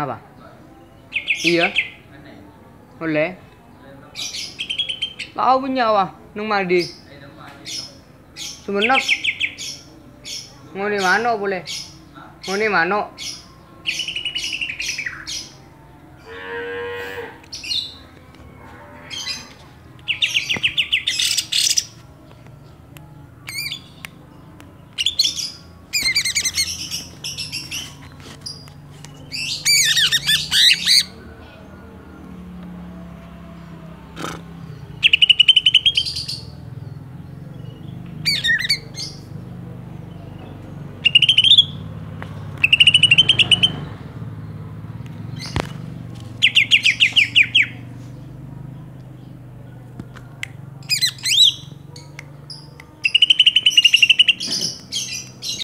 apa iya boleh? tau punya apa? nung mandi mau di mano boleh mau di mano